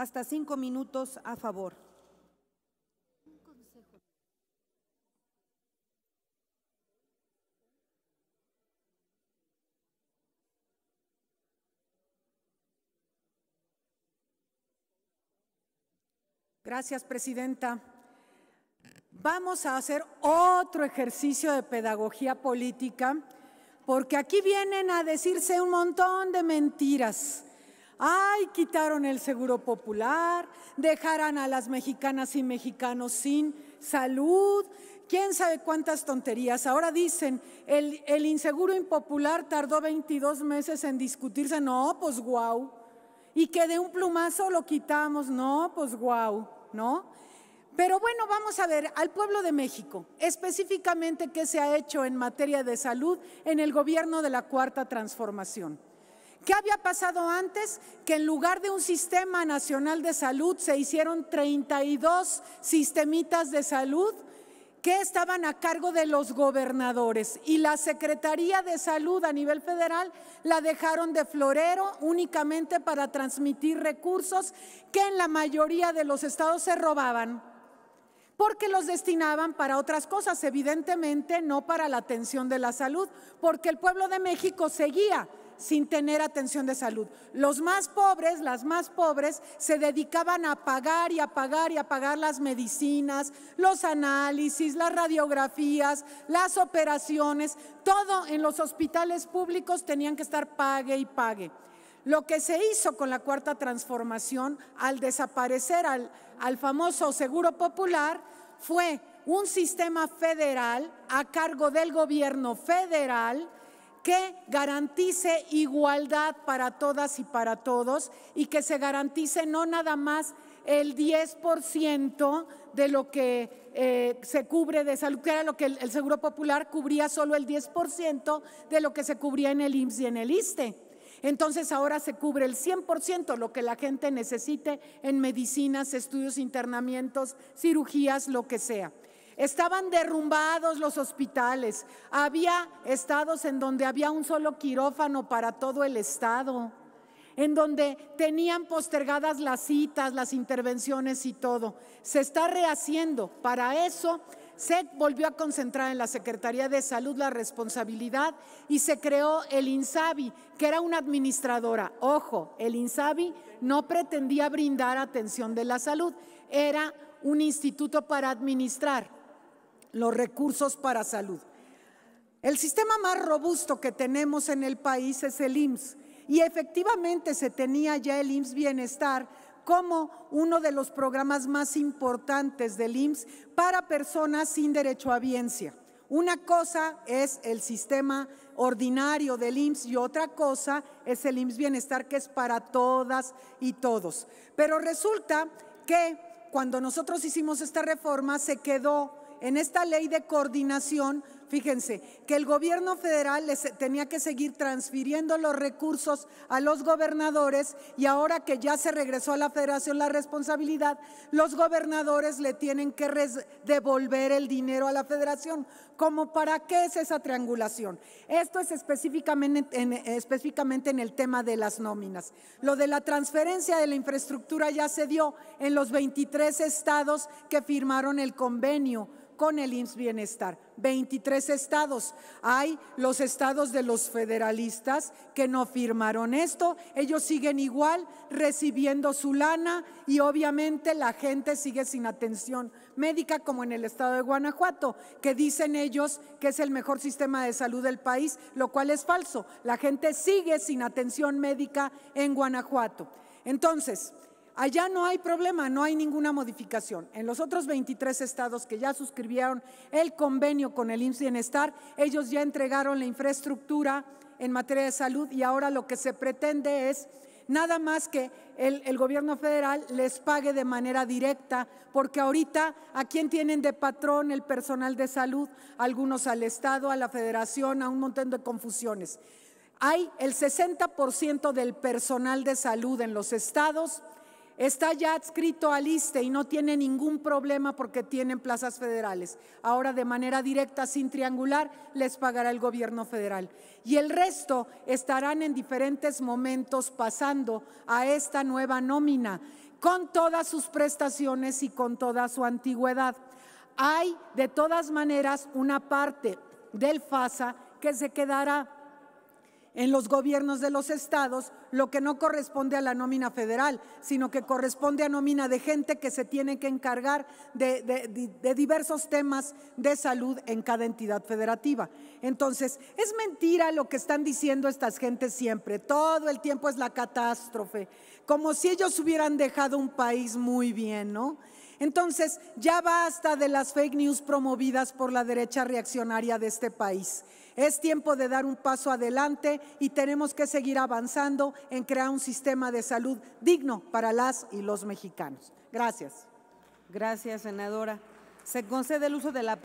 hasta cinco minutos a favor. Gracias, Presidenta. Vamos a hacer otro ejercicio de pedagogía política, porque aquí vienen a decirse un montón de mentiras Ay, quitaron el seguro popular, dejarán a las mexicanas y mexicanos sin salud, quién sabe cuántas tonterías. Ahora dicen, el, inseguro impopular tardó 22 meses en discutirse, no, pues guau. Y que de un plumazo lo quitamos, no, pues guau, ¿no? Pero bueno, vamos a ver al pueblo de México, específicamente qué se ha hecho en materia de salud en el gobierno de la Cuarta Transformación. ¿Qué había pasado antes? Que en lugar de un sistema nacional de salud se hicieron 32 sistemitas de salud que estaban a cargo de los gobernadores y la Secretaría de Salud a nivel federal la dejaron de florero únicamente para transmitir recursos que en la mayoría de los estados se robaban porque los destinaban para otras cosas, evidentemente no para la atención de la salud, porque el pueblo de México seguía sin tener atención de salud. Los más pobres, las más pobres, se dedicaban a pagar y a pagar y a pagar las medicinas, los análisis, las radiografías, las operaciones, todo en los hospitales públicos tenían que estar pague y pague. Lo que se hizo con la cuarta transformación al desaparecer al, famoso Seguro Popular fue un sistema federal a cargo del gobierno federal que garantice igualdad para todas y para todos y que se garantice no nada más el 10% de lo que eh, se cubre de salud, que era lo que el, Seguro Popular cubría solo el 10% de lo que se cubría en el IMSS y en el ISTE. Entonces ahora se cubre el 100% lo que la gente necesite en medicinas, estudios, internamientos, cirugías, lo que sea. Estaban derrumbados los hospitales. Había estados en donde había un solo quirófano para todo el estado, en donde tenían postergadas las citas, las intervenciones y todo. Se está rehaciendo. Para eso se volvió a concentrar en la Secretaría de Salud la responsabilidad y se creó el INSABI, que era una administradora. Ojo, el INSABI no pretendía brindar atención de la salud, era un instituto para administrar los recursos para salud. El sistema más robusto que tenemos en el país es el IMSS y efectivamente se tenía ya el IMSS Bienestar como uno de los programas más importantes del IMSS para personas sin derecho a biencia. Una cosa es el sistema ordinario del IMSS y otra cosa es el IMSS Bienestar que es para todas y todos. Pero resulta que cuando nosotros hicimos esta reforma se quedó en esta ley de coordinación, fíjense, que el gobierno federal tenía que seguir transfiriendo los recursos a los gobernadores y ahora que ya se regresó a la federación la responsabilidad, los gobernadores le tienen que devolver el dinero a la federación. ¿Cómo para qué es esa triangulación? Esto es específicamente en, específicamente en el tema de las nóminas. Lo de la transferencia de la infraestructura ya se dio en los 23 estados que firmaron el convenio con el IMSS Bienestar. 23 estados. Hay los estados de los federalistas que no firmaron esto. Ellos siguen igual recibiendo su lana y obviamente la gente sigue sin atención médica como en el estado de Guanajuato, que dicen ellos que es el mejor sistema de salud del país, lo cual es falso. La gente sigue sin atención médica en Guanajuato. Entonces, Allá no hay problema, no hay ninguna modificación. En los otros 23 estados que ya suscribieron el convenio con el IMSS Bienestar, ellos ya entregaron la infraestructura en materia de salud y ahora lo que se pretende es nada más que el, gobierno federal les pague de manera directa, porque ahorita a quién tienen de patrón el personal de salud, algunos al Estado, a la Federación, a un montón de confusiones. Hay el 60% del personal de salud en los estados Está ya adscrito al ISTE y no tiene ningún problema porque tienen plazas federales. Ahora de manera directa, sin triangular, les pagará el gobierno federal. Y el resto estarán en diferentes momentos pasando a esta nueva nómina, con todas sus prestaciones y con toda su antigüedad. Hay de todas maneras una parte del FASA que se quedará en los gobiernos de los estados lo que no corresponde a la nómina federal, sino que corresponde a nómina de gente que se tiene que encargar de, diversos temas de salud en cada entidad federativa. Entonces, es mentira lo que están diciendo estas gentes siempre. Todo el tiempo es la catástrofe, como si ellos hubieran dejado un país muy bien, ¿no? Entonces, ya basta de las fake news promovidas por la derecha reaccionaria de este país. Es tiempo de dar un paso adelante y tenemos que seguir avanzando en crear un sistema de salud digno para las y los mexicanos. Gracias. Gracias, senadora. Se concede el uso de la